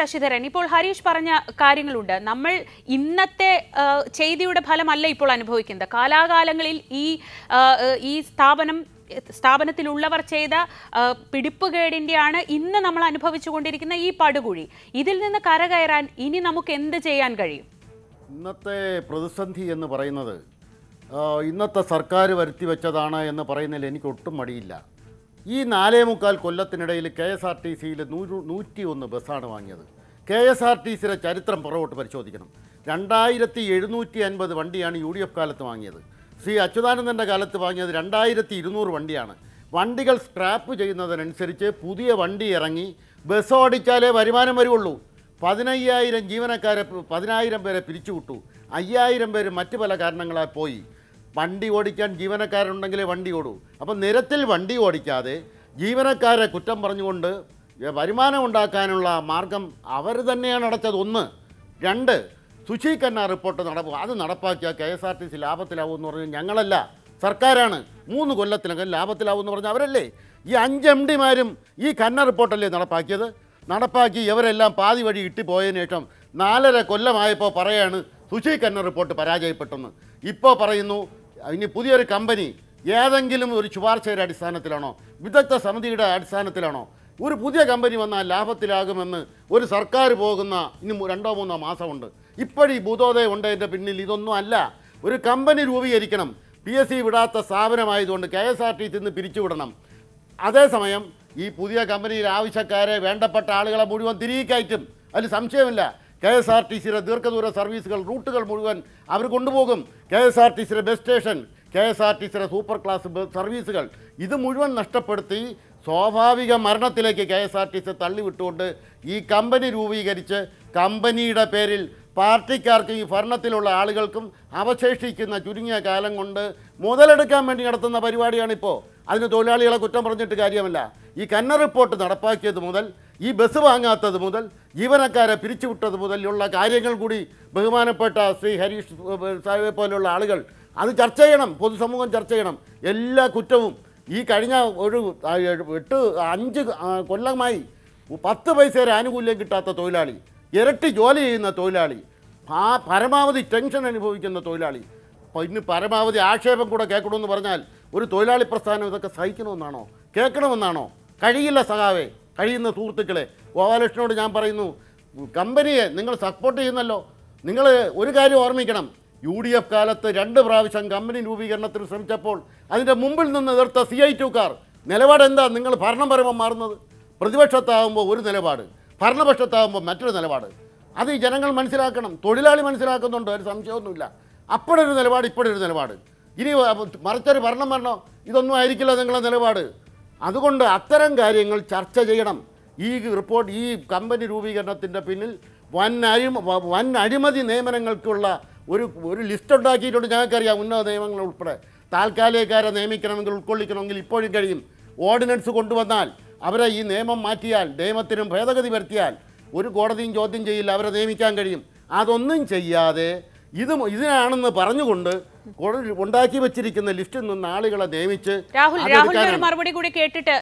ശശിധരൻ ഇപ്പോൾ ഹരീഷ് പറഞ്ഞ കാര്യങ്ങളുണ്ട് നമ്മൾ ഇന്നത്തെ ചെയ്തിയുടെ ഫലമല്ല ഇപ്പോൾ അനുഭവിക്കുന്നത് കാലാകാലങ്ങളിൽ ഈ ഈ സ്ഥാപനം സ്ഥാപനത്തിലുള്ളവർ ചെയ്ത പിടിപ്പുകേടിൻ്റെയാണ് ഇന്ന് നമ്മൾ അനുഭവിച്ചുകൊണ്ടിരിക്കുന്ന ഈ പടുകുഴി ഇതിൽ നിന്ന് കരകയറാൻ ഇനി നമുക്ക് എന്ത് ചെയ്യാൻ കഴിയും ഇന്നത്തെ പ്രതിസന്ധി എന്ന് പറയുന്നത് ഇന്നത്തെ സർക്കാർ വരുത്തി വെച്ചതാണ് എന്ന് പറയുന്നതിൽ എനിക്ക് ഒട്ടും മടിയില്ല ഈ നാലേ മുക്കാൽ കൊല്ലത്തിനിടയിൽ കെ എസ് ആർ ടി സിയിൽ നൂറ് നൂറ്റി ഒന്ന് ബസ്സാണ് വാങ്ങിയത് കെ എസ് ആർ ടി സിയുടെ ചരിത്രം പുറകോട്ട് പരിശോധിക്കണം രണ്ടായിരത്തി എഴുന്നൂറ്റി അൻപത് വണ്ടിയാണ് യു ഡി എഫ് കാലത്ത് വാങ്ങിയത് ശ്രീ അച്യുതാനന്ദൻ്റെ കാലത്ത് വാങ്ങിയത് രണ്ടായിരത്തി ഇരുന്നൂറ് വണ്ടിയാണ് വണ്ടികൾ സ്ക്രാപ്പ് ചെയ്യുന്നതിനനുസരിച്ച് പുതിയ വണ്ടി ഇറങ്ങി ബസ് ഓടിച്ചാലേ വരുമാനം വരുള്ളൂ പതിനയ്യായിരം ജീവനക്കാരെ പതിനായിരം പേരെ പിരിച്ചുവിട്ടു അയ്യായിരം പേര് മറ്റു പല കാരണങ്ങളായി പോയി വണ്ടി ഓടിക്കാൻ ജീവനക്കാരുണ്ടെങ്കിൽ വണ്ടി ഓടൂ അപ്പം നിരത്തിൽ വണ്ടി ഓടിക്കാതെ ജീവനക്കാരെ കുറ്റം പറഞ്ഞുകൊണ്ട് വരുമാനം ഉണ്ടാക്കാനുള്ള മാർഗം അവർ തന്നെയാണ് അടച്ചത് ഒന്ന് രണ്ട് സുശീ ഖന്ന റിപ്പോർട്ട് നടപ്പു അത് നടപ്പാക്കിയ K S R T C ലാഭത്തിലാവും എന്ന് പറഞ്ഞാൽ ഞങ്ങളല്ല സർക്കാരാണ് മൂന്ന് കൊല്ലത്തിനകം ലാഭത്തിലാവും എന്ന് പറഞ്ഞാൽ അവരല്ലേ ഈ അഞ്ച് എം ഡിമാരും ഈ ഖന്ന റിപ്പോർട്ടല്ലേ നടപ്പാക്കിയത് നടപ്പാക്കി ഇവരെല്ലാം പാതി വഴി ഇട്ടിപ്പോയതിനു ശേഷം നാലര കൊല്ലമായപ്പോൾ പറയാണ് സുശീ ഖന്ന റിപ്പോർട്ട് പരാജയപ്പെട്ടെന്ന് ഇപ്പോൾ പറയുന്നു ഇനി പുതിയൊരു കമ്പനി ഏതെങ്കിലും ഒരു ശുപാർശയുടെ അടിസ്ഥാനത്തിലാണോ വിദഗ്ധ സമിതിയുടെ അടിസ്ഥാനത്തിലാണോ ഒരു പുതിയ കമ്പനി വന്നാൽ ലാഭത്തിലാകുമെന്ന് ഒരു സർക്കാർ പോകുന്ന ഇനി രണ്ടോ മൂന്നോ മാസമുണ്ട് ഇപ്പോഴീ ഭൂതോദയം എൻ്റെ പിന്നിൽ ഇതൊന്നും അല്ല ഒരു കമ്പനി രൂപീകരിക്കണം പി എസ് സി വിടാത്ത സ്ഥാപനമായതുകൊണ്ട് കെ എസ് ആർ ടി സിന്ന് പിരിച്ചുവിടണം അതേസമയം ഈ പുതിയ കമ്പനിയിൽ ആവശ്യക്കാരെ വേണ്ടപ്പെട്ട ആളുകളെ മുഴുവൻ തിരികെ കയറ്റും അതിൽ സംശയമില്ല കെ എസ് ആർ ടി സിയുടെ ദീർഘദൂര സർവീസുകൾ റൂട്ടുകൾ മുഴുവൻ അവർ കൊണ്ടുപോകും കെ എസ് ആർ ടി സിയുടെ bus station K S R T സിയുടെ സൂപ്പർ ക്ലാസ് സർവീസുകൾ ഇത് മുഴുവൻ നഷ്ടപ്പെടുത്തി സ്വാഭാവിക മരണത്തിലേക്ക് K S R T C തള്ളിവിട്ടുകൊണ്ട് ഈ കമ്പനി രൂപീകരിച്ച് കമ്പനിയുടെ പേരിൽ പാർട്ടിക്കാർക്കും ഈ ഭരണത്തിലുള്ള ആളുകൾക്കും അവശേഷിക്കുന്ന ചുരുങ്ങിയ കാലം കൊണ്ട് മുതലെടുക്കാൻ വേണ്ടി നടത്തുന്ന പരിപാടിയാണിപ്പോൾ അതിന് തൊഴിലാളികളെ കുറ്റം പറഞ്ഞിട്ട് കാര്യമല്ല ഈ കന്ന റിപ്പോർട്ട് നടപ്പാക്കിയത് മുതൽ ഈ ബസ് വാങ്ങാത്തത് മുതൽ ജീവനക്കാരെ പിരിച്ചുവിട്ടത് മുതലുള്ള കാര്യങ്ങൾ കൂടി ബഹുമാനപ്പെട്ട ശ്രീ ഹരീഷ് സാഹിബെ പോലെയുള്ള ആളുകൾ അത് ചർച്ച ചെയ്യണം പൊതുസമൂഹം ചർച്ച ചെയ്യണം എല്ലാ കുറ്റവും ഈ കഴിഞ്ഞ ഒരു എട്ട് അഞ്ച് കൊല്ലമായി പത്ത് വരെ ആനുകൂല്യം കിട്ടാത്ത തൊഴിലാളി ഇരട്ടി ജോലി ചെയ്യുന്ന തൊഴിലാളി ആ പരമാവധി ടെൻഷൻ അനുഭവിക്കുന്ന തൊഴിലാളി ഇന്ന് പരമാവധി ആക്ഷേപം കൂടെ കേൾക്കണമെന്ന് പറഞ്ഞാൽ ഒരു തൊഴിലാളി പ്രസ്ഥാനം ഇതൊക്കെ സഹിക്കണമെന്നാണോ കേൾക്കണമെന്നാണോ കഴിയില്ല സഹാവേ കഴിയുന്ന സുഹൃത്തുക്കളെ ഗോപാലകൃഷ്ണനോട് ഞാൻ പറയുന്നു കമ്പനിയെ നിങ്ങൾ സപ്പോർട്ട് ചെയ്യുന്നല്ലോ നിങ്ങൾ ഒരു കാര്യം ഓർമ്മിക്കണം യു ഡി എഫ് കാലത്ത് രണ്ട് പ്രാവശ്യം കമ്പനി രൂപീകരണത്തിന് ശ്രമിച്ചപ്പോൾ അതിൻ്റെ മുമ്പിൽ നിന്ന് എതിർത്ത സി ഐ ടുക്കാർ നിലപാട് എന്താ നിങ്ങൾ ഭരണപരമം മാറുന്നത് പ്രതിപക്ഷത്താകുമ്പോൾ ഒരു നിലപാട് ഭരണപക്ഷത്താകുമ്പോൾ മറ്റൊരു നിലപാട് അത് ജനങ്ങൾ മനസ്സിലാക്കണം തൊഴിലാളി മനസ്സിലാക്കുന്നുണ്ട് ഒരു സംശയമൊന്നുമില്ല അപ്പോഴൊരു നിലപാട് ഇപ്പോഴൊരു നിലപാട് ഇനി മറിച്ചൊരു ഭരണം വരണോ ഇതൊന്നും ആയിരിക്കില്ല നിങ്ങളുടെ നിലപാട് അതുകൊണ്ട് അത്തരം കാര്യങ്ങൾ ചർച്ച ചെയ്യണം ഈ റിപ്പോർട്ട് ഈ കമ്പനി രൂപീകരണത്തിൻ്റെ പിന്നിൽ വൻ അഴിമ വൻ അഴിമതി നിയമനങ്ങൾക്കുള്ള ഒരു ഒരു ലിസ്റ്റ് ഉണ്ടാക്കിയിട്ടുണ്ട് ഞങ്ങൾക്കറിയാം ഉന്നത നിയമങ്ങൾ ഉൾപ്പെടെ താൽക്കാലികക്കാരെ നിയമിക്കണമെങ്കിൽ ഉൾക്കൊള്ളിക്കണമെങ്കിൽ ഇപ്പോഴും കഴിയും ഓർഡിനൻസ് കൊണ്ടുവന്നാൽ അവരെ ഈ നിയമം മാറ്റിയാൽ നിയമത്തിനും ഭേദഗതി വരുത്തിയാൽ ഒരു കോടതിയും ചോദ്യം ചെയ്യില്ല അവരെ നിയമിക്കാൻ കഴിയും അതൊന്നും ചെയ്യാതെ ഇത് ഇതിനാണെന്ന് പറഞ്ഞുകൊണ്ട് ഉണ്ടാക്കി വെച്ചിരിക്കുന്ന ലിസ്റ്റിൽ നിന്ന് ആളുകളെ നിയമിച്ച് രാഹുൽ രാഹുലിന്റെ ഒരു മറുപടി കൂടി കേട്ടിട്ട്